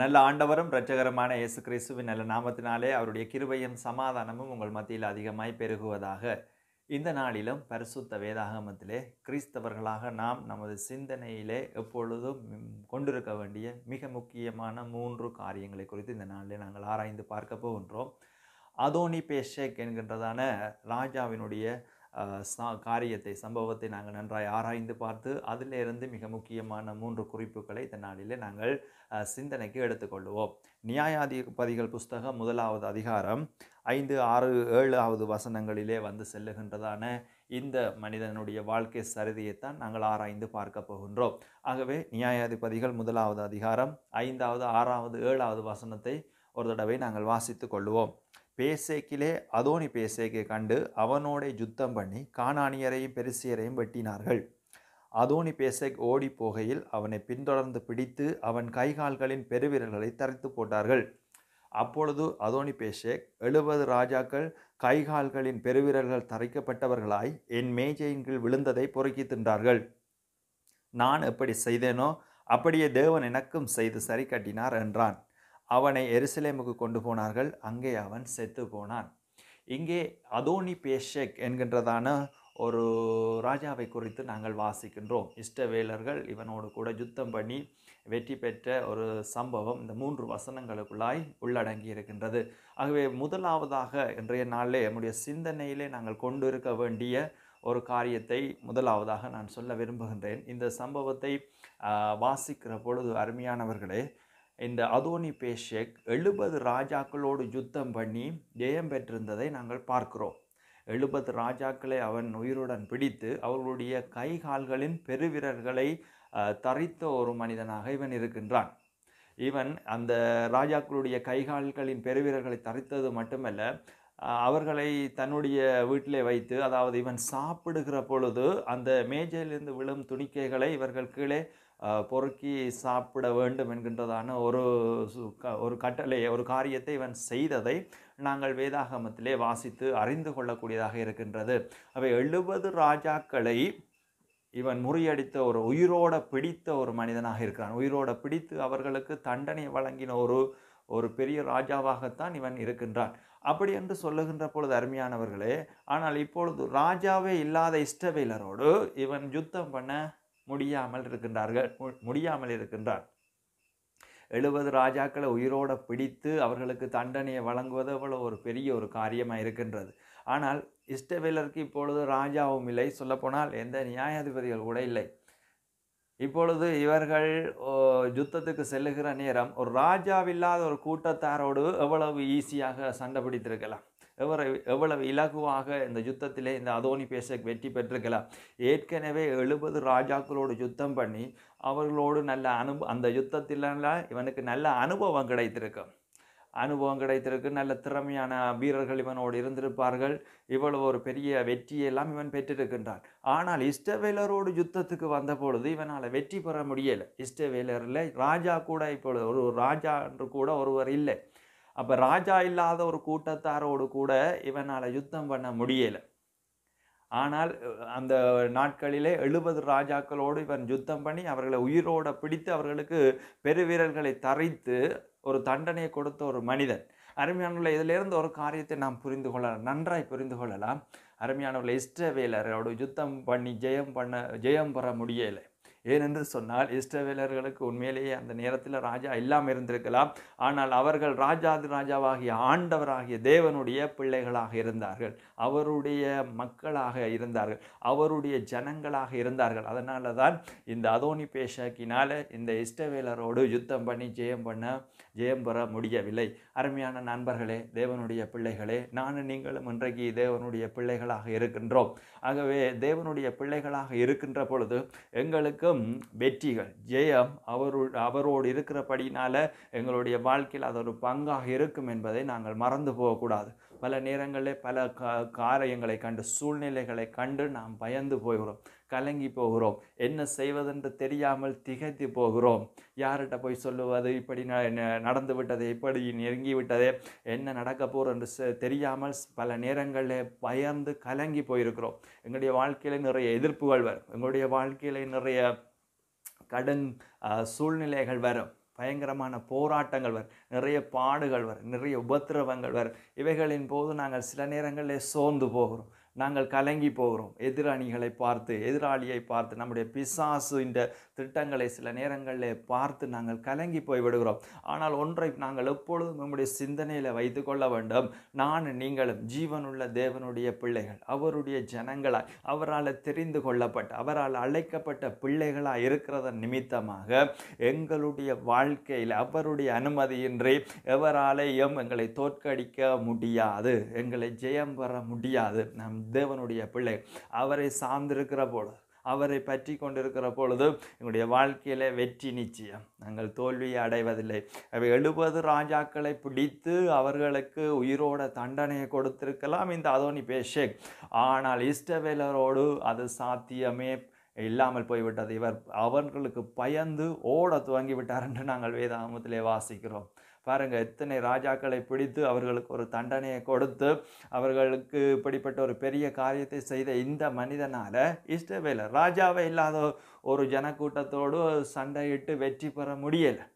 நல்ல ஆண்டவரும் இரட்சகரமான இயேசு கிறிஸ்துவின் நல்ல நாமத்தினாலே அவருடைய கிருபையும் சமாதானமும் உங்கள் மத்தியில் அதிகமாய் பெருகுவதாக இந்த நாளிலும் பரிசுத்த வேதாகமத்திலே கிறிஸ்தவர்களாக நாம் நமது சிந்தனையிலே எப்பொழுதும் கொண்டிருக்க வேண்டிய மிக முக்கியமான மூன்று காரியங்களை குறித்து இந்த நாளில் நாங்கள் ஆராய்ந்து பார்க்க போகின்றோம் அதோனி பேஷேக் என்கின்றதான ராஜாவினுடைய காரியத்தை சம்பவத்தை நாங்கள் நன்றாய் ஆராய்ந்து பார்த்து அதிலிருந்து மிக முக்கியமான மூன்று குறிப்புகளை இந்த நாளிலே நாங்கள் சிந்தனைக்கு எடுத்துக்கொள்வோம் நியாயாதிபதிகள் புஸ்தகம் முதலாவது அதிகாரம் ஐந்து ஆறு ஏழாவது வசனங்களிலே வந்து செல்லுகின்றதான இந்த மனிதனுடைய வாழ்க்கை சரிதியைத்தான் நாங்கள் ஆராய்ந்து பார்க்க போகின்றோம் ஆகவே நியாயாதிபதிகள் முதலாவது அதிகாரம் ஐந்தாவது ஆறாவது ஏழாவது வசனத்தை ஒரு தடவை நாங்கள் வாசித்து கொள்வோம் பேசேக்கிலே அதோனி பேசேக்கை கண்டு அவனோட யுத்தம் பண்ணி காணானியரையும் பெருசியரையும் வெட்டினார்கள் அதோனி பேசக் ஓடி போகையில் அவனை பின்தொடர்ந்து பிடித்து அவன் கைகால்களின் பெருவிரல்களை தரைத்து போட்டார்கள் அப்பொழுது அதோனி பேஷேக் எழுபது ராஜாக்கள் கைகால்களின் பெருவிரல்கள் தரைக்கப்பட்டவர்களாய் என் மேஜையின் கீழ் விழுந்ததை பொறுக்கி தின்றார்கள் நான் எப்படி செய்தேனோ அப்படியே தேவன் எனக்கும் செய்து சரி கட்டினார் என்றான் அவனை எருசலேமுக்கு கொண்டு போனார்கள் அங்கே அவன் செத்து போனான் இங்கே அதோனி பேஷேக் என்கின்றதான ஒரு ராஜாவை குறித்து நாங்கள் வாசிக்கின்றோம் இஷ்டவேலர்கள் இவனோடு கூட யுத்தம் பண்ணி வெற்றி பெற்ற ஒரு சம்பவம் இந்த மூன்று வசனங்களுக்குள்ளாய் உள்ளடங்கி இருக்கின்றது ஆகவே முதலாவதாக இன்றைய நாளிலே நம்முடைய சிந்தனையிலே நாங்கள் கொண்டு இருக்க வேண்டிய ஒரு காரியத்தை முதலாவதாக நான் சொல்ல விரும்புகின்றேன் இந்த சம்பவத்தை வாசிக்கிற பொழுது அருமையானவர்களே இந்த அதோனி பேஷேக் எழுபது ராஜாக்களோடு யுத்தம் பண்ணி ஜெயம் பெற்றிருந்ததை நாங்கள் பார்க்கிறோம் எழுபது ராஜாக்களை அவன் உயிருடன் பிடித்து அவர்களுடைய கை கால்களின் பெருவிரர்களை தரித்த ஒரு மனிதனாக இவன் இருக்கின்றான் இவன் அந்த ராஜாக்களுடைய கைகால்களின் பெருவீரர்களை தரித்தது மட்டுமல்ல அவர்களை தன்னுடைய வீட்டிலே வைத்து அதாவது இவன் சாப்பிடுகிற பொழுது அந்த மேஜையிலிருந்து விழும் துணிக்கைகளை இவர்கள் கீழே பொறுக்கி சாப்பிட வேண்டும் என்கின்றதான ஒரு ஒரு கட்டளை ஒரு காரியத்தை இவன் செய்ததை நாங்கள் வேதாகமத்திலே வாசித்து அறிந்து கொள்ளக்கூடியதாக இருக்கின்றது அவை எழுபது ராஜாக்களை இவன் முறியடித்த ஒரு உயிரோட பிடித்த ஒரு மனிதனாக இருக்கிறான் உயிரோட பிடித்து அவர்களுக்கு தண்டனை வழங்கின ஒரு ஒரு பெரிய ராஜாவாகத்தான் இவன் இருக்கின்றான் அப்படி என்று சொல்லுகின்ற பொழுது அருமையானவர்களே ஆனால் இப்பொழுது ராஜாவே இல்லாத இஷ்டவேலரோடு இவன் யுத்தம் பண்ண முடியாமல் இருக்கின்றார்கள் முடியாமல் இருக்கின்றார் எழுபது ராஜாக்களை உயிரோட பிடித்து அவர்களுக்கு தண்டனையை வழங்குவது அவ்வளோ ஒரு பெரிய ஒரு காரியமாக இருக்கின்றது ஆனால் இஷ்டவேலருக்கு இப்பொழுது ராஜாவும் இல்லை சொல்லப்போனால் எந்த நியாயாதிபதிகள் கூட இல்லை இப்பொழுது இவர்கள் யுத்தத்துக்கு செல்லுகிற நேரம் ஒரு ராஜாவில்லாத ஒரு கூட்டத்தாரோடு எவ்வளவு ஈஸியாக சண்டை பிடித்திருக்கலாம் எவ்வளவு எவ்வளவு இலகுவாக இந்த யுத்தத்திலே இந்த அதோனி பேசக் வெற்றி பெற்றிருக்கலாம் ஏற்கனவே எழுபது ராஜாக்களோடு யுத்தம் பண்ணி அவர்களோடு நல்ல அனுப அந்த யுத்தத்தில இவனுக்கு நல்ல அனுபவம் கிடைத்திருக்கும் அனுபவம் கிடைத்திருக்கு நல்ல திறமையான வீரர்கள் இவனோடு இருந்திருப்பார்கள் இவ்வளவு ஒரு பெரிய வெற்றியெல்லாம் இவன் பெற்றிருக்கின்றான் ஆனால் இஷ்டவேலரோடு யுத்தத்துக்கு வந்த பொழுது இவனால் வெற்றி பெற முடியலை இஷ்டவேலரில் ராஜா கூட இப்பொழுது ஒரு ராஜா என்று கூட ஒருவர் இல்லை அப்போ ராஜா இல்லாத ஒரு கூட்டத்தாரோடு கூட இவனால் யுத்தம் பண்ண முடியலை ஆனால் அந்த நாட்களிலே எழுபது ராஜாக்களோடு இவன் யுத்தம் பண்ணி அவர்களை உயிரோட பிடித்து அவர்களுக்கு பெருவீரர்களை தரித்து ஒரு தண்டனையை கொடுத்த ஒரு மனிதன் அருமையானவர்கள் இதிலிருந்து ஒரு காரியத்தை நாம் புரிந்து கொள்ளலாம் நன்றாய் புரிந்து கொள்ளலாம் அருமையானவர்கள் இஷ்டவேலரோடு யுத்தம் பண்ணி ஜெயம் பண்ண ஜெயம் பெற முடியலை ஏனென்று சொன்னால் இஷ்டவேலர்களுக்கு உண்மையிலேயே அந்த நேரத்தில் ராஜா இல்லாமல் இருந்திருக்கலாம் ஆனால் அவர்கள் ராஜாதி ராஜாவாகிய ஆண்டவராகிய தேவனுடைய பிள்ளைகளாக இருந்தார்கள் அவருடைய மக்களாக இருந்தார்கள் அவருடைய ஜனங்களாக இருந்தார்கள் அதனால தான் இந்த அதோனி பேஷாக்கினால் இந்த இஷ்டவேலரோடு யுத்தம் பண்ணி ஜெயம் பண்ண ஜெயம் பெற முடியவில்லை அருமையான நண்பர்களே தேவனுடைய பிள்ளைகளே நானும் நீங்களும் இன்றைக்கு தேவனுடைய பிள்ளைகளாக இருக்கின்றோம் ஆகவே தேவனுடைய பிள்ளைகளாக இருக்கின்ற பொழுது எங்களுக்கும் வெற்றிகள் ஜெயம் அவரு அவரோடு இருக்கிறபடினால எங்களுடைய வாழ்க்கையில் அது ஒரு பங்காக இருக்கும் என்பதை நாங்கள் மறந்து போகக்கூடாது பல நேரங்களில் பல கா காரியங்களை கண்டு சூழ்நிலைகளை கண்டு நாம் பயந்து போகிறோம் கலங்கி போகிறோம் என்ன செய்வதென்று தெரியாமல் திகைத்து போகிறோம் யார்கிட்ட போய் சொல்லுவது இப்படி நடந்து விட்டது இப்படி நெருங்கி விட்டது என்ன நடக்க போகிறோம் என்று தெரியாமல் பல நேரங்களில் பயந்து கலங்கி போயிருக்கிறோம் எங்களுடைய வாழ்க்கையில் நிறைய எதிர்ப்புகள் வரும் எங்களுடைய வாழ்க்கையில் நிறைய கடன் சூழ்நிலைகள் வரும் பயங்கரமான போராட்டங்கள் வரும் நிறைய பாடுகள் வரும் நிறைய உபத்திரவங்கள் வரும் இவைகளின் போது நாங்கள் சில நேரங்களில் சோர்ந்து போகிறோம் நாங்கள் கலங்கி போகிறோம் எதிராணிகளை பார்த்து எதிராளியை பார்த்து நம்முடைய பிசாசு இந்த திட்டங்களை சில நேரங்களில் பார்த்து நாங்கள் கலங்கி போய் விடுகிறோம் ஆனால் ஒன்றை நாங்கள் எப்பொழுதும் நம்முடைய சிந்தனையில் வைத்து கொள்ள வேண்டும் நான் நீங்களும் ஜீவனுள்ள தேவனுடைய பிள்ளைகள் அவருடைய ஜனங்களாய் அவரால் தெரிந்து கொள்ளப்பட்ட அவரால் அழைக்கப்பட்ட பிள்ளைகளாக இருக்கிறத நிமித்தமாக எங்களுடைய வாழ்க்கையில் அவருடைய அனுமதியின்றி எவராலேயும் எங்களை தோற்கடிக்க முடியாது எங்களை ஜெயம் பெற முடியாது நம் தேவனுடைய பிள்ளை அவரை சார்ந்திருக்கிற போல அவரை பற்றி கொண்டிருக்கிற பொழுது எங்களுடைய வாழ்க்கையில் வெற்றி நிச்சயம் நாங்கள் தோல்வியை அடைவதில்லை அவை எழுபது ராஜாக்களை பிடித்து அவர்களுக்கு உயிரோட தண்டனையை கொடுத்திருக்கலாம் இந்த அதோனி பேஷேக் ஆனால் இஷ்டவேலரோடு அது சாத்தியமே இல்லாமல் போய்விட்டது இவர் அவர்களுக்கு பயந்து ஓட துவங்கிவிட்டார் என்று நாங்கள் வேதாமத்திலே வாசிக்கிறோம் பாருங்கள் எத்தனை ராஜாக்களை பிடித்து அவர்களுக்கு ஒரு தண்டனையை கொடுத்து அவர்களுக்கு இப்படிப்பட்ட ஒரு பெரிய காரியத்தை செய்த இந்த மனிதனால் இஷ்டவேல ராஜாவே இல்லாத ஒரு ஜனக்கூட்டத்தோடு சண்டையிட்டு வெற்றி பெற முடியலை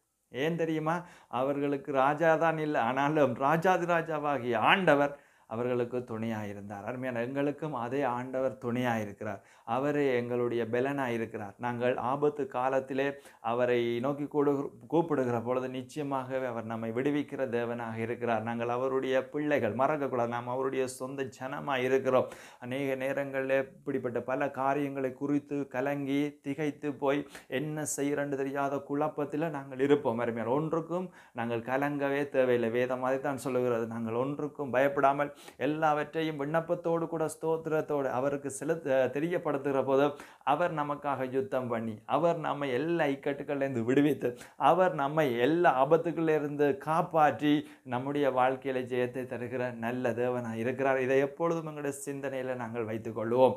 ஏன் தெரியுமா அவர்களுக்கு ராஜா தான் இல்லை ஆனாலும் ராஜாதி ராஜாவாகிய ஆண்டவர் அவர்களுக்கு துணையாக இருந்தார் அருமையான எங்களுக்கும் அதே ஆண்டவர் துணையாக இருக்கிறார் அவரே எங்களுடைய பலனாக இருக்கிறார் நாங்கள் ஆபத்து காலத்திலே அவரை நோக்கி கூடு கூப்பிடுகிற பொழுது நிச்சயமாகவே அவர் நம்மை விடுவிக்கிற தேவனாக இருக்கிறார் நாங்கள் அவருடைய பிள்ளைகள் மறக்கக்கூடாது நாம் அவருடைய சொந்த ஜனமாக இருக்கிறோம் அநேக நேரங்களில் இப்படிப்பட்ட பல காரியங்களை குறித்து கலங்கி திகைத்து போய் என்ன செய்கிறன்னு தெரியாத குழப்பத்தில் நாங்கள் இருப்போம் அருமையார் ஒன்றுக்கும் நாங்கள் கலங்கவே தேவையில்லை வேதம் அதை தான் சொல்லுகிறது நாங்கள் ஒன்றுக்கும் பயப்படாமல் எல்லாவற்றையும் விண்ணப்பத்தோடு கூட ஸ்தோத்திரத்தோடு அவருக்கு செலு தெரியப்படுத்துகிற போது அவர் நமக்காக யுத்தம் பண்ணி அவர் நம்மை எல்லா இக்கட்டுகள்லேருந்து விடுவித்து அவர் நம்மை எல்லா ஆபத்துகளிலிருந்து காப்பாற்றி நம்முடைய வாழ்க்கையில் ஜெயத்தை தருகிற நல்ல தேவனாக இருக்கிறார் இதை எப்பொழுதும் எங்களுடைய சிந்தனையில் நாங்கள் வைத்துக்கொள்வோம்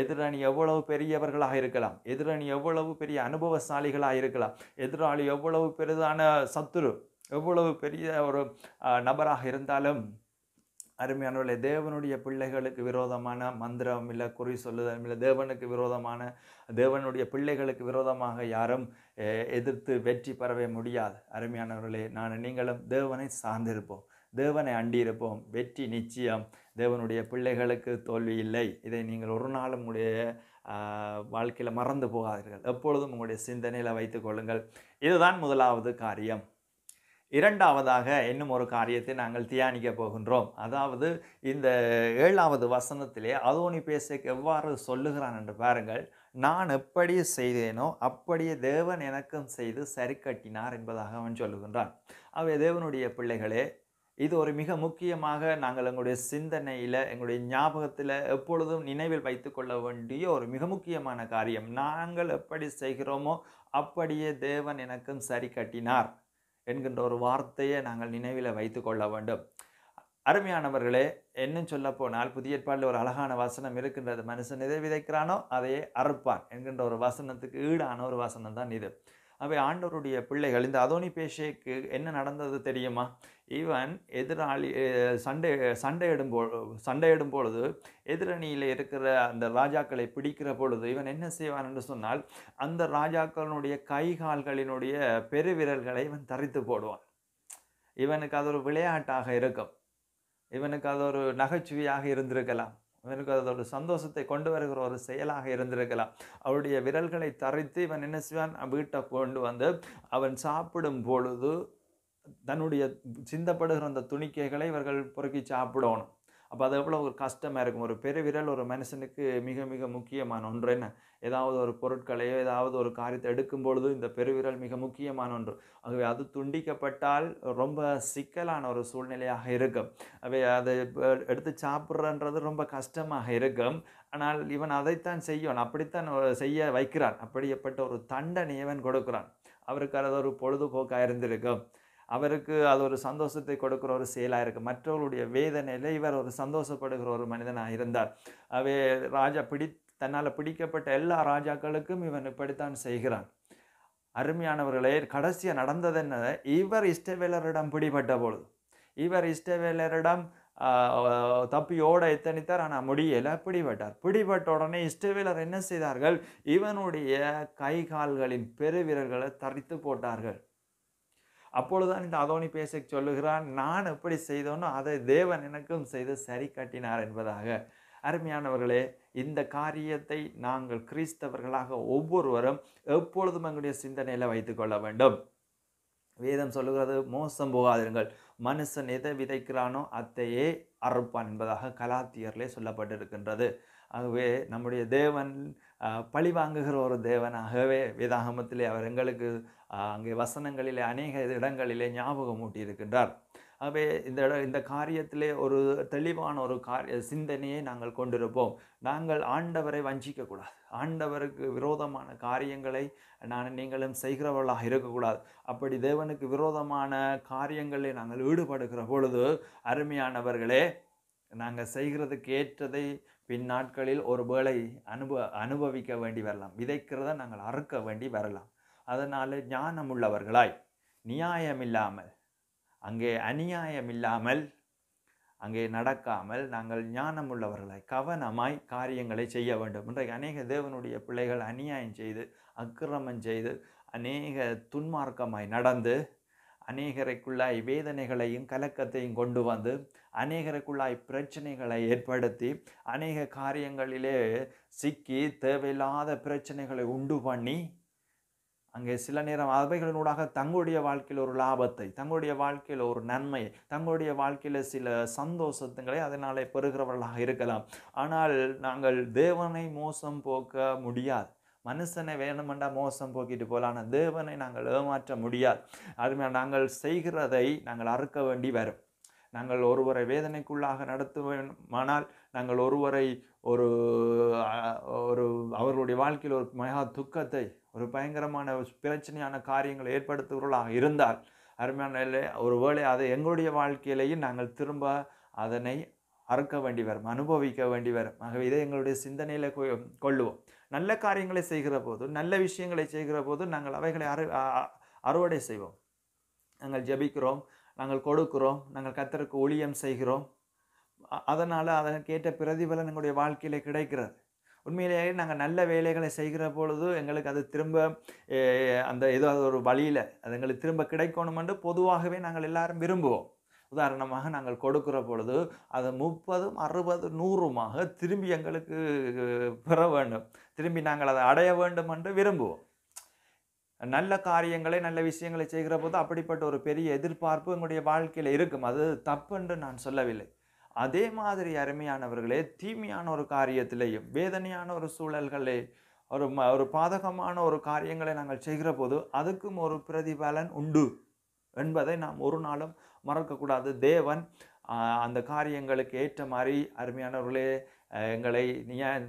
எதிரணி எவ்வளவு பெரியவர்களாக இருக்கலாம் எதிரணி எவ்வளவு பெரிய அனுபவசாலிகளாக இருக்கலாம் எதிராளி எவ்வளவு பெரிதான சத்துரு எவ்வளவு பெரிய ஒரு நபராக இருந்தாலும் அருமையானவர்களே தேவனுடைய பிள்ளைகளுக்கு விரோதமான மந்திரம் இல்லை குறி சொல்லுதல் இல்லை தேவனுக்கு விரோதமான தேவனுடைய பிள்ளைகளுக்கு விரோதமாக யாரும் எதிர்த்து வெற்றி பெறவே முடியாது அருமையானவர்களே நான் நீங்களும் தேவனை சார்ந்திருப்போம் தேவனை அண்டியிருப்போம் வெற்றி நிச்சயம் தேவனுடைய பிள்ளைகளுக்கு தோல்வி இல்லை இதை நீங்கள் ஒரு நாள் உங்களுடைய வாழ்க்கையில் மறந்து போகாதீர்கள் எப்பொழுதும் உங்களுடைய சிந்தனையில் வைத்துக்கொள்ளுங்கள் இதுதான் முதலாவது காரியம் இரண்டாவதாக இன்னும் ஒரு காரியத்தை நாங்கள் தியானிக்க போகின்றோம் அதாவது இந்த ஏழாவது வசனத்திலே அதோனி பேச எவ்வாறு சொல்லுகிறான் என்று பாருங்கள் நான் எப்படி செய்தேனோ அப்படியே தேவன் எனக்கும் செய்து சரி கட்டினார் என்பதாக அவன் சொல்லுகின்றான் அவை தேவனுடைய பிள்ளைகளே இது ஒரு மிக முக்கியமாக நாங்கள் எங்களுடைய சிந்தனையில் எங்களுடைய ஞாபகத்தில் எப்பொழுதும் நினைவில் வைத்து கொள்ள வேண்டிய ஒரு மிக முக்கியமான காரியம் நாங்கள் எப்படி செய்கிறோமோ அப்படியே தேவன் எனக்கும் சரி கட்டினார் என்கின்ற ஒரு வார்த்தையை நாங்கள் நினைவில் வைத்து கொள்ள வேண்டும் அருமையானவர்களே என்ன சொல்ல போனால் புதிய ஏற்பாடில் ஒரு அழகான வசனம் இருக்கின்றது மனுஷன் எதை விதைக்கிறானோ அதையே அறுப்பான் என்கின்ற ஒரு வசனத்துக்கு ஈடான ஒரு வசனம் தான் இது அவை ஆண்டவருடைய பிள்ளைகள் இந்த அதோனி பேஷேக்கு என்ன நடந்தது தெரியுமா ஈவன் எதிராளி சண்டை சண்டையிடும் போ சண்டையிடும் பொழுது எதிரணியில் இருக்கிற அந்த ராஜாக்களை பிடிக்கிற பொழுது இவன் என்ன செய்வான் என்று சொன்னால் அந்த ராஜாக்களுடைய கை கால்களினுடைய பெருவிரல்களை இவன் தரித்து போடுவான் இவனுக்கு அது ஒரு விளையாட்டாக இருக்கும் இவனுக்கு அது ஒரு நகைச்சுவையாக இருந்திருக்கலாம் இவனுக்கு அதோட சந்தோஷத்தை கொண்டு வருகிற ஒரு செயலாக இருந்திருக்கலாம் அவருடைய விரல்களை தரைத்து இவன் என்ன செய்வான் வீட்டை கொண்டு வந்து அவன் சாப்பிடும் பொழுது தன்னுடைய சிந்தப்படுகிற அந்த துணிக்கைகளை இவர்கள் பொறுக்கி சாப்பிடணும் அப்போ அது எவ்வளோ ஒரு கஷ்டமாக இருக்கும் ஒரு பெருவிரல் ஒரு மனுஷனுக்கு மிக மிக முக்கியமான ஒன்று என்ன ஏதாவது ஒரு பொருட்களையோ ஏதாவது ஒரு காரியத்தை எடுக்கும் இந்த பெருவிரல் மிக முக்கியமான ஒன்று ஆகவே அது துண்டிக்கப்பட்டால் ரொம்ப சிக்கலான ஒரு சூழ்நிலையாக இருக்கும் அவை அதை எடுத்து சாப்பிட்றன்றது ரொம்ப கஷ்டமாக இருக்கும் ஆனால் இவன் அதைத்தான் செய்யணும் அப்படித்தான் செய்ய வைக்கிறான் அப்படியேப்பட்ட ஒரு தண்டனை இவன் கொடுக்குறான் அவருக்கு அது ஒரு பொழுதுபோக்காக இருந்திருக்கும் அவருக்கு அது ஒரு சந்தோஷத்தை கொடுக்குற ஒரு செயலாக இருக்குது மற்றவர்களுடைய வேதனையில் இவர் ஒரு சந்தோஷப்படுகிற ஒரு மனிதனாக இருந்தார் அவை ராஜா பிடி தன்னால் பிடிக்கப்பட்ட எல்லா ராஜாக்களுக்கும் இவன் இப்படித்தான் செய்கிறான் அருமையானவர்களே கடைசியாக நடந்தது என்ன இவர் இஷ்டவேலரிடம் பிடிபட்ட பொழுது இவர் இஷ்டவேலரிடம் தப்பியோட எத்தனைத்தார் ஆனால் முடியல பிடிபட்டார் பிடிபட்ட உடனே இஷ்டவேலர் என்ன செய்தார்கள் இவனுடைய கை கால்களின் பெருவிரல்களை தரித்து போட்டார்கள் அப்பொழுதுதான் இந்த அதோனி பேச சொல்லுகிறான் நான் எப்படி செய்தோனோ அதை தேவன் எனக்கும் செய்து சரி கட்டினார் என்பதாக அருமையானவர்களே இந்த காரியத்தை நாங்கள் கிறிஸ்தவர்களாக ஒவ்வொருவரும் எப்பொழுதும் எங்களுடைய சிந்தனையில் வைத்து கொள்ள வேண்டும் வேதம் சொல்லுகிறது மோசம் போகாதிருங்கள் மனுஷன் எதை விதைக்கிறானோ அத்தையே அறுப்பான் என்பதாக கலாத்தியர்களே சொல்லப்பட்டிருக்கின்றது ஆகவே நம்முடைய தேவன் பழி வாங்குகிற ஒரு தேவனாகவே வேதாகமத்திலே அவர் எங்களுக்கு அங்கே வசனங்களிலே அநேக இடங்களிலே ஞாபகம் ஊட்டியிருக்கின்றார் ஆகவே இந்த இட இந்த காரியத்திலே ஒரு தெளிவான ஒரு காரிய சிந்தனையை நாங்கள் கொண்டிருப்போம் நாங்கள் ஆண்டவரை வஞ்சிக்கக்கூடாது ஆண்டவருக்கு விரோதமான காரியங்களை நான் நீங்களும் செய்கிறவர்களாக இருக்கக்கூடாது அப்படி தேவனுக்கு விரோதமான காரியங்களில் நாங்கள் ஈடுபடுகிற பொழுது அருமையானவர்களே நாங்கள் செய்கிறதுக்கு ஏற்றதை பின் நாட்களில் ஒரு வேளை அனுப அனுபவிக்க வேண்டி வரலாம் விதைக்கிறத நாங்கள் அறுக்க வேண்டி வரலாம் அதனால் ஞானமுள்ளவர்களாய் நியாயமில்லாமல் அங்கே அநியாயம் இல்லாமல் அங்கே நடக்காமல் நாங்கள் ஞானமுள்ளவர்களாய் கவனமாய் காரியங்களை செய்ய வேண்டும் இன்றைக்கு அநேக தேவனுடைய பிள்ளைகள் அநியாயம் செய்து அக்கிரமம் செய்து அநேக துன்மார்க்கமாய் நடந்து அநேகருக்குள்ளாய் வேதனைகளையும் கலக்கத்தையும் கொண்டு வந்து அநேகருக்குள்ளாய் பிரச்சனைகளை ஏற்படுத்தி அநேக காரியங்களிலே சிக்கி தேவையில்லாத பிரச்சனைகளை உண்டு பண்ணி அங்கே சில நேரம் அவைகளினூடாக தங்களுடைய வாழ்க்கையில் ஒரு லாபத்தை தங்களுடைய வாழ்க்கையில் ஒரு நன்மை தங்களுடைய வாழ்க்கையில் சில சந்தோஷத்துங்களை அதனால் பெறுகிறவர்களாக இருக்கலாம் ஆனால் நாங்கள் தேவனை மோசம் போக்க முடியாது மனுஷனை வேணுமெண்டா மோசம் போக்கிட்டு போகலாம் ஆனால் தேவனை நாங்கள் ஏமாற்ற முடியாது அதுமே நாங்கள் செய்கிறதை நாங்கள் அறுக்க வேண்டி வரும் நாங்கள் ஒருவரை வேதனைக்குள்ளாக நடத்துவோமானால் நாங்கள் ஒருவரை ஒரு ஒரு அவர்களுடைய வாழ்க்கையில் ஒரு மகா துக்கத்தை ஒரு பயங்கரமான பிரச்சனையான காரியங்களை ஏற்படுத்துவர்களாக இருந்தால் அருமையான ஒரு வேளை அதை எங்களுடைய வாழ்க்கையிலேயும் நாங்கள் திரும்ப அதனை அறுக்க வேண்டி வரும் அனுபவிக்க வேண்டி வரும் ஆகவே இதை எங்களுடைய சிந்தனையில் கொள்ளுவோம் நல்ல காரியங்களை செய்கிற போது நல்ல விஷயங்களை செய்கிற போது நாங்கள் அவைகளை அறு அறுவடை செய்வோம் நாங்கள் ஜபிக்கிறோம் நாங்கள் கொடுக்கிறோம் நாங்கள் கத்தருக்கு ஊழியம் செய்கிறோம் அதனால் கேட்ட பிரதிபலன் எங்களுடைய வாழ்க்கையில் கிடைக்கிறது உண்மையிலேயே நாங்கள் நல்ல வேலைகளை செய்கிற பொழுது எங்களுக்கு அது திரும்ப அந்த ஏதோ ஒரு வழியில் அது எங்களுக்கு திரும்ப கிடைக்கணும் என்று பொதுவாகவே நாங்கள் எல்லாரும் விரும்புவோம் உதாரணமாக நாங்கள் கொடுக்கிற பொழுது அது முப்பதும் அறுபது நூறுமாக திரும்பி எங்களுக்கு பெற வேண்டும் திரும்பி நாங்கள் அதை அடைய வேண்டும் என்று விரும்புவோம் நல்ல காரியங்களை நல்ல விஷயங்களை செய்கிற போது அப்படிப்பட்ட ஒரு பெரிய எதிர்பார்ப்பு எங்களுடைய வாழ்க்கையில் இருக்கும் அது தப்பு என்று நான் சொல்லவில்லை அதே மாதிரி அருமையானவர்களே தீமையான ஒரு காரியத்திலேயும் வேதனையான ஒரு சூழல்களே ஒரு ம ஒரு பாதகமான ஒரு காரியங்களை நாங்கள் செய்கிற போது அதுக்கும் ஒரு பிரதிபலன் உண்டு என்பதை நாம் ஒரு நாளும் மறக்கக்கூடாது தேவன் அந்த காரியங்களுக்கு ஏற்ற மாதிரி அருமையானவர்களே எங்களை ஏன்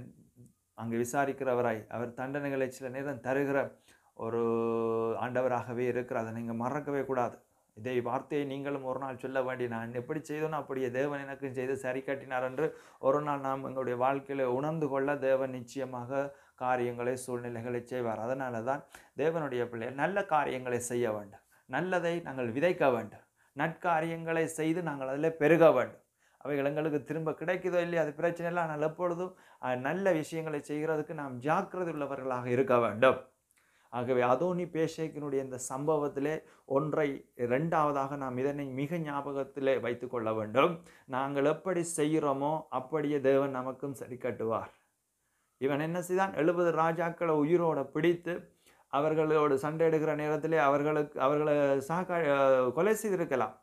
அங்கே விசாரிக்கிறவராய் அவர் தண்டனைகளை சில நேரம் தருகிற ஒரு ஆண்டவராகவே இருக்கிற அதை நீங்கள் மறக்கவே கூடாது இதை வார்த்தையை நீங்களும் ஒரு நாள் சொல்ல வேண்டிய நான் எப்படி செய்தோனோ அப்படியே தேவன் எனக்கு செய்து சரி கட்டினார் என்று ஒரு நாள் நாம் எங்களுடைய வாழ்க்கையில் உணர்ந்து கொள்ள தேவன் நிச்சயமாக காரியங்களை சூழ்நிலைகளை செய்வார் அதனால தான் தேவனுடைய பிள்ளைகள் நல்ல காரியங்களை செய்ய வேண்டும் நல்லதை நாங்கள் விதைக்க வேண்டும் நற்காரியங்களை செய்து நாங்கள் அதில் பெருக வேண்டும் அவைகள் எங்களுக்கு திரும்ப கிடைக்குதோ இல்லை அது பிரச்சனை இல்லை ஆனால் எப்பொழுதும் நல்ல விஷயங்களை செய்கிறதுக்கு நாம் ஜாக்கிரதை உள்ளவர்களாக இருக்க வேண்டும் ஆகவே அதோனி பேஷேக்கினுடைய இந்த சம்பவத்திலே ஒன்றை ரெண்டாவதாக நாம் இதனை மிக ஞாபகத்திலே வைத்து கொள்ள வேண்டும் நாங்கள் எப்படி செய்கிறோமோ அப்படியே தேவன் நமக்கும் சரி கட்டுவார் இவன் என்ன செய்தான் எழுபது ராஜாக்களை உயிரோட பிடித்து அவர்களோடு சண்டை எடுக்கிற நேரத்திலே அவர்களுக்கு அவர்களை சாக்கா கொலை செய்திருக்கலாம்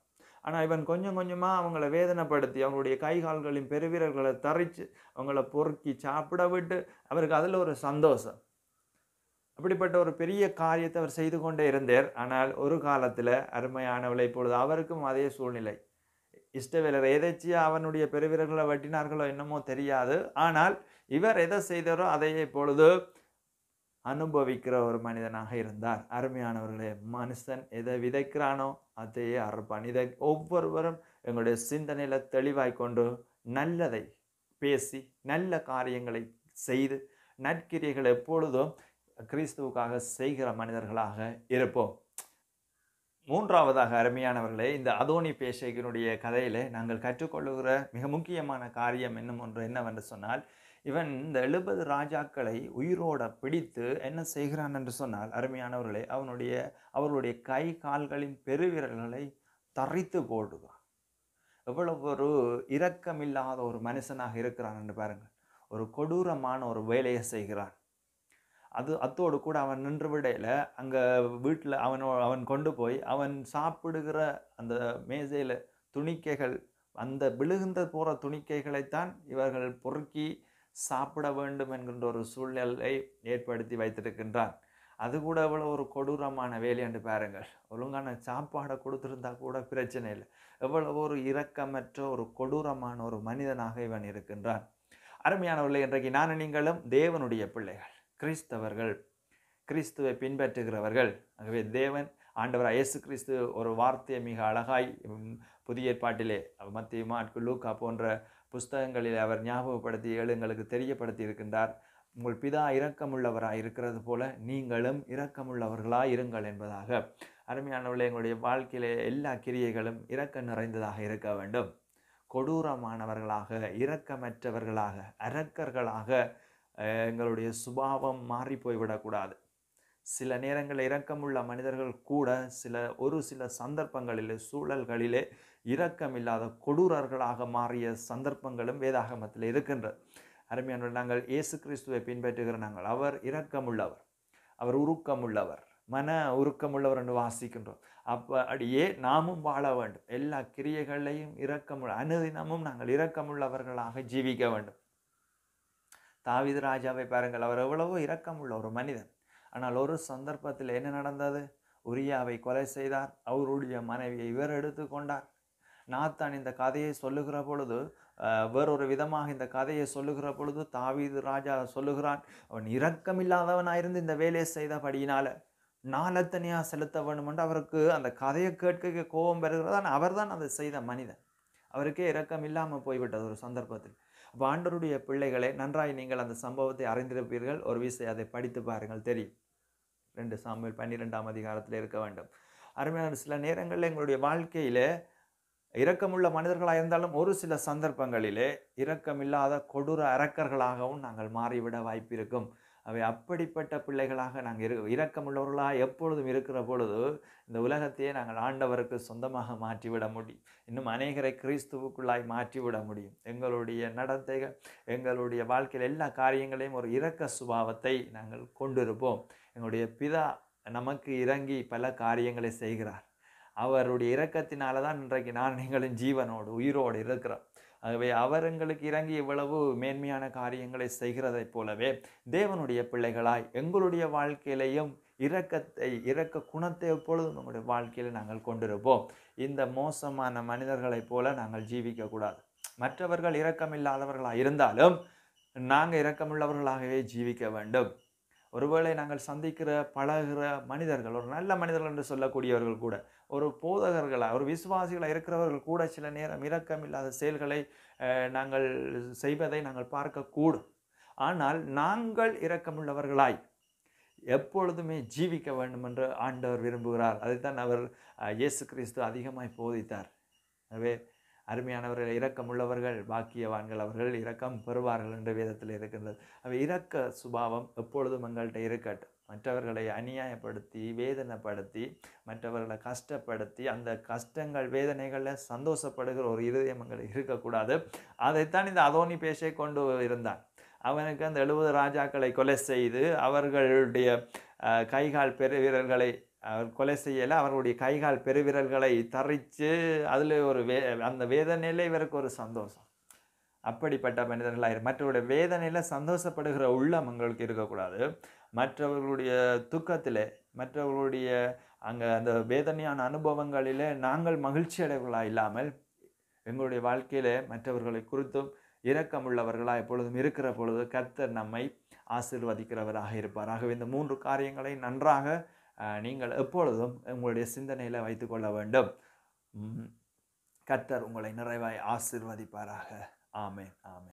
ஆனால் இவன் கொஞ்சம் கொஞ்சமாக அவங்கள வேதனைப்படுத்தி அவங்களுடைய கை பெருவீரர்களை தரித்து அவங்கள பொறுக்கி சாப்பிட விட்டு அவருக்கு அதில் ஒரு சந்தோஷம் அப்படிப்பட்ட ஒரு பெரிய காரியத்தை அவர் செய்து கொண்டே இருந்தார் ஆனால் ஒரு காலத்தில் அருமையானவளை இப்பொழுது அவருக்கும் அதே சூழ்நிலை இஷ்டவேலர் எதேச்சியாக அவனுடைய பெருவீரர்களை வெட்டினார்களோ என்னமோ தெரியாது ஆனால் இவர் எதை செய்தாரோ அதையே இப்பொழுது அனுபவிக்கிற ஒரு மனிதனாக இருந்தார் அருமையானவர்களே மனுஷன் எதை விதைக்கிறானோ அதையே அறுப்பான் இதை ஒவ்வொருவரும் எங்களுடைய சிந்தனையில் தெளிவாய் கொண்டு நல்லதை பேசி நல்ல காரியங்களை செய்து நற்கிரியைகள் எப்பொழுதும் கிறிஸ்துவுக்காக செய்கிற மனிதர்களாக இருப்போம் மூன்றாவதாக அருமையானவர்களே இந்த அதோனி பேஷைக்கினுடைய கதையில் நாங்கள் கற்றுக்கொள்ளுகிற மிக முக்கியமான காரியம் என்னும் ஒன்று என்னவென்று சொன்னால் இவன் இந்த எழுபது ராஜாக்களை உயிரோட பிடித்து என்ன செய்கிறான் என்று சொன்னால் அருமையானவர்களே அவனுடைய அவர்களுடைய கை கால்களின் பெருவிரல்களை தரித்து போடுகிறான் எவ்வளவு ஒரு இரக்கமில்லாத ஒரு மனுஷனாக இருக்கிறான் என்று பாருங்கள் ஒரு கொடூரமான ஒரு வேலையை செய்கிறான் அது அத்தோடு கூட அவன் நின்று விடையில் அங்கே வீட்டில் அவனோ அவன் கொண்டு போய் அவன் சாப்பிடுகிற அந்த மேஜையில் துணிக்கைகள் அந்த விழுகின்ற போகிற துணிக்கைகளைத்தான் இவர்கள் பொறுக்கி சாப்பிட வேண்டும் என்கின்ற ஒரு சூழ்நிலை ஏற்படுத்தி வைத்திருக்கின்றான் அது கூட எவ்வளோ ஒரு கொடூரமான என்று பாருங்கள் ஒழுங்கான சாப்பாடை கொடுத்துருந்தா கூட பிரச்சனை இல்லை எவ்வளவோ ஒரு இரக்கமற்ற ஒரு கொடூரமான ஒரு மனிதனாக இவன் இருக்கின்றான் அருமையானவர்களே இன்றைக்கு நான் நீங்களும் தேவனுடைய பிள்ளைகள் கிறிஸ்தவர்கள் கிறிஸ்துவை பின்பற்றுகிறவர்கள் ஆகவே தேவன் ஆண்டவர் இயேசு கிறிஸ்து ஒரு வார்த்தையை மிக அழகாய் புதிய ஏற்பாட்டிலே மத்திய மாற்கு லூக்கா போன்ற புஸ்தகங்களில் அவர் ஞாபகப்படுத்தி எங்களுக்கு தெரியப்படுத்தி இருக்கின்றார் உங்கள் பிதா இரக்கமுள்ளவராக இருக்கிறது போல நீங்களும் இரக்கமுள்ளவர்களாக இருங்கள் என்பதாக அருமையானவர்களே எங்களுடைய வாழ்க்கையிலே எல்லா கிரியைகளும் இரக்க நிறைந்ததாக இருக்க வேண்டும் கொடூரமானவர்களாக இரக்கமற்றவர்களாக அரக்கர்களாக எங்களுடைய சுபாவம் மாறி போய்விடக்கூடாது சில நேரங்களில் இரக்கமுள்ள மனிதர்கள் கூட சில ஒரு சில சந்தர்ப்பங்களிலே சூழல்களிலே இரக்கமில்லாத கொடூரர்களாக மாறிய சந்தர்ப்பங்களும் வேதாகமத்தில் இருக்கின்றது அருமையான நாங்கள் இயேசு கிறிஸ்துவை பின்பற்றுகிற நாங்கள் அவர் இரக்கமுள்ளவர் அவர் உருக்கமுள்ளவர் மன உருக்கமுள்ளவர் என்று வாசிக்கின்றோம் அப்போ அப்படியே நாமும் வாழ வேண்டும் எல்லா கிரியைகளையும் இரக்கமுள்ள அனுதினமும் நாங்கள் இரக்கமுள்ளவர்களாக ஜீவிக்க வேண்டும் தாவித ராஜாவை பாருங்கள் அவர் எவ்வளவோ இரக்கமுள்ள ஒரு மனிதன் ஆனால் ஒரு சந்தர்ப்பத்தில் என்ன நடந்தது உரியாவை கொலை செய்தார் அவருடைய மனைவியை இவர் எடுத்துக்கொண்டார் நாத்தான் இந்த கதையை சொல்லுகிற பொழுது வேறொரு விதமாக இந்த கதையை சொல்லுகிற பொழுது தாவீது ராஜா சொல்லுகிறான் அவன் இரக்கமில்லாதவனாயிருந்து இந்த வேலையை செய்தபடியினால நாலத்தனியாக செலுத்த வேண்டும் என்று அவருக்கு அந்த கதையை கேட்க கோபம் பெறுகிறதான் அவர் தான் அதை செய்த மனிதன் அவருக்கே இரக்கம் இல்லாமல் போய்விட்டது ஒரு சந்தர்ப்பத்தில் அப்போ ஆண்டருடைய பிள்ளைகளை நன்றாய் நீங்கள் அந்த சம்பவத்தை அறிந்திருப்பீர்கள் ஒரு வீசை அதை படித்து பாருங்கள் தெரியும் ரெண்டு சாமியில் பன்னிரெண்டாம் அதிகாரத்தில் இருக்க வேண்டும் அருமையான சில நேரங்களில் எங்களுடைய வாழ்க்கையில் இரக்கமுள்ள மனிதர்களாக இருந்தாலும் ஒரு சில சந்தர்ப்பங்களிலே இரக்கமில்லாத கொடூர அரக்கர்களாகவும் நாங்கள் மாறிவிட வாய்ப்பிருக்கும் அவை அப்படிப்பட்ட பிள்ளைகளாக நாங்கள் இரு இரக்கமுள்ளவர்களாக எப்பொழுதும் இருக்கிற பொழுது இந்த உலகத்தையே நாங்கள் ஆண்டவருக்கு சொந்தமாக மாற்றிவிட முடியும் இன்னும் அநேகரை கிறிஸ்துவுக்குள்ளாய் மாற்றிவிட முடியும் எங்களுடைய நடத்தைகள் எங்களுடைய வாழ்க்கையில் எல்லா காரியங்களையும் ஒரு இரக்க சுபாவத்தை நாங்கள் கொண்டிருப்போம் எங்களுடைய பிதா நமக்கு இறங்கி பல காரியங்களை செய்கிறார் அவருடைய இறக்கத்தினால தான் இன்றைக்கு நான் நீங்களும் ஜீவனோடு உயிரோடு இருக்கிறோம் ஆகவே அவர் எங்களுக்கு இறங்கி இவ்வளவு மேன்மையான காரியங்களை செய்கிறதைப் போலவே தேவனுடைய பிள்ளைகளாய் எங்களுடைய வாழ்க்கையிலையும் இரக்கத்தை இரக்க குணத்தை எப்பொழுதும் நம்முடைய வாழ்க்கையில் நாங்கள் கொண்டிருப்போம் இந்த மோசமான மனிதர்களைப் போல நாங்கள் ஜீவிக்கக்கூடாது மற்றவர்கள் இரக்கமில்லாதவர்களாக இருந்தாலும் நாங்கள் இரக்கமுள்ளவர்களாகவே ஜீவிக்க வேண்டும் ஒருவேளை நாங்கள் சந்திக்கிற பழகிற மனிதர்கள் ஒரு நல்ல மனிதர்கள் என்று சொல்லக்கூடியவர்கள் கூட ஒரு போதகர்களாக ஒரு விசுவாசிகளாக இருக்கிறவர்கள் கூட சில நேரம் இரக்கம் இல்லாத செயல்களை நாங்கள் செய்வதை நாங்கள் பார்க்கக்கூடும் ஆனால் நாங்கள் இரக்கமுள்ளவர்களாய் எப்பொழுதுமே ஜீவிக்க வேண்டும் என்று ஆண்டவர் விரும்புகிறார் அதைத்தான் அவர் இயேசு கிறிஸ்து அதிகமாய் போதித்தார் எனவே அருமையானவர்கள் இரக்கமுள்ளவர்கள் பாக்கியவான்கள் அவர்கள் இரக்கம் பெறுவார்கள் என்ற விதத்தில் இருக்கின்றது அவை இரக்க சுபாவம் எப்பொழுதும் எங்கள்கிட்ட இருக்கட்டும் மற்றவர்களை அநியாயப்படுத்தி வேதனைப்படுத்தி மற்றவர்களை கஷ்டப்படுத்தி அந்த கஷ்டங்கள் வேதனைகளில் சந்தோஷப்படுகிற ஒரு இருதயம் அங்கே இருக்கக்கூடாது அதைத்தான் இந்த அதோனி பேசே கொண்டு இருந்தான் அவனுக்கு அந்த எழுபது ராஜாக்களை கொலை செய்து அவர்களுடைய கைகால் பெருவீரர்களை அவர் கொலை செய்யலை அவர்களுடைய கைகால் பெருவிரல்களை தரித்து அதில் ஒரு வே அந்த வேதனையில் இவருக்கு ஒரு சந்தோஷம் அப்படிப்பட்ட மனிதர்களாக மற்றவருடைய வேதனையில் சந்தோஷப்படுகிற உள்ளம் உங்களுக்கு இருக்கக்கூடாது மற்றவர்களுடைய துக்கத்தில் மற்றவர்களுடைய அங்கே அந்த வேதனையான அனுபவங்களில் நாங்கள் மகிழ்ச்சி அடைவர்களாக இல்லாமல் எங்களுடைய வாழ்க்கையில் மற்றவர்களை குறித்தும் இரக்கம் உள்ளவர்களாக எப்பொழுதும் இருக்கிற பொழுது கர்த்தர் நம்மை ஆசிர்வதிக்கிறவராக இருப்பார் ஆகவே இந்த மூன்று காரியங்களை நன்றாக நீங்கள் எப்பொழுதும் உங்களுடைய சிந்தனையில் வைத்துக்கொள்ள வேண்டும் கர்த்தர் உங்களை நிறைவாய் ஆசிர்வதிப்பாராக Amén, amén.